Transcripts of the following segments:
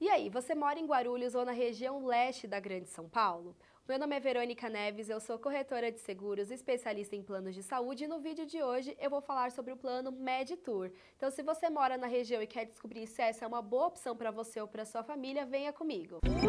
E aí, você mora em Guarulhos ou na região leste da Grande São Paulo? Meu nome é Verônica Neves, eu sou corretora de seguros, especialista em planos de saúde e no vídeo de hoje eu vou falar sobre o plano MedTour. Então, se você mora na região e quer descobrir se essa é uma boa opção para você ou para sua família, venha comigo. Música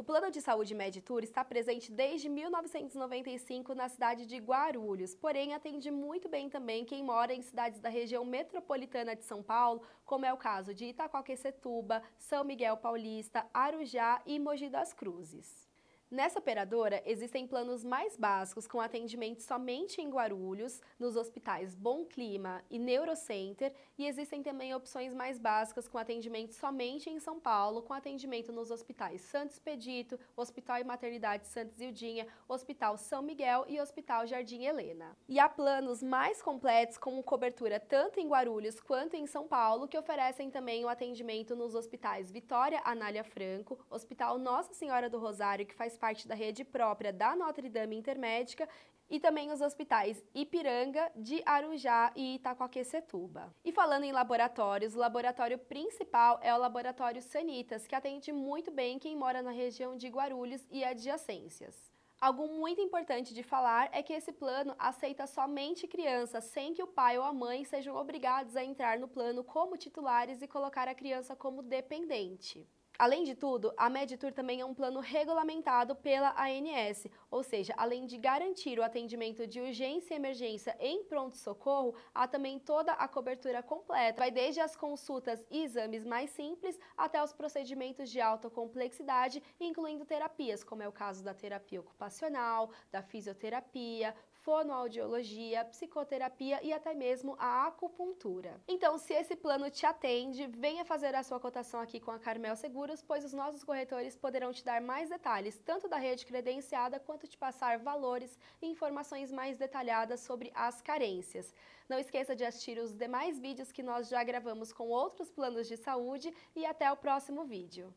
O plano de saúde Meditur está presente desde 1995 na cidade de Guarulhos, porém atende muito bem também quem mora em cidades da região metropolitana de São Paulo, como é o caso de Itaquaquecetuba, São Miguel Paulista, Arujá e Mogi das Cruzes. Nessa operadora, existem planos mais básicos com atendimento somente em Guarulhos, nos hospitais Bom Clima e Neurocenter, e existem também opções mais básicas com atendimento somente em São Paulo, com atendimento nos hospitais Santos Expedito, Hospital e Maternidade Santos Ildinha, Hospital São Miguel e Hospital Jardim Helena. E há planos mais completos com cobertura tanto em Guarulhos quanto em São Paulo, que oferecem também o atendimento nos hospitais Vitória Anália Franco, Hospital Nossa Senhora do Rosário, que faz parte da rede própria da Notre Dame Intermédica e também os hospitais Ipiranga, de Arujá e Itacoaquecetuba. E falando em laboratórios, o laboratório principal é o Laboratório Sanitas, que atende muito bem quem mora na região de Guarulhos e adjacências. Algo muito importante de falar é que esse plano aceita somente crianças sem que o pai ou a mãe sejam obrigados a entrar no plano como titulares e colocar a criança como dependente. Além de tudo, a Meditur também é um plano regulamentado pela ANS, ou seja, além de garantir o atendimento de urgência e emergência em pronto-socorro, há também toda a cobertura completa. Vai desde as consultas e exames mais simples até os procedimentos de alta complexidade, incluindo terapias, como é o caso da terapia ocupacional, da fisioterapia, fonoaudiologia, psicoterapia e até mesmo a acupuntura. Então, se esse plano te atende, venha fazer a sua cotação aqui com a Carmel Seguro seguros, pois os nossos corretores poderão te dar mais detalhes, tanto da rede credenciada quanto te passar valores e informações mais detalhadas sobre as carências. Não esqueça de assistir os demais vídeos que nós já gravamos com outros planos de saúde e até o próximo vídeo.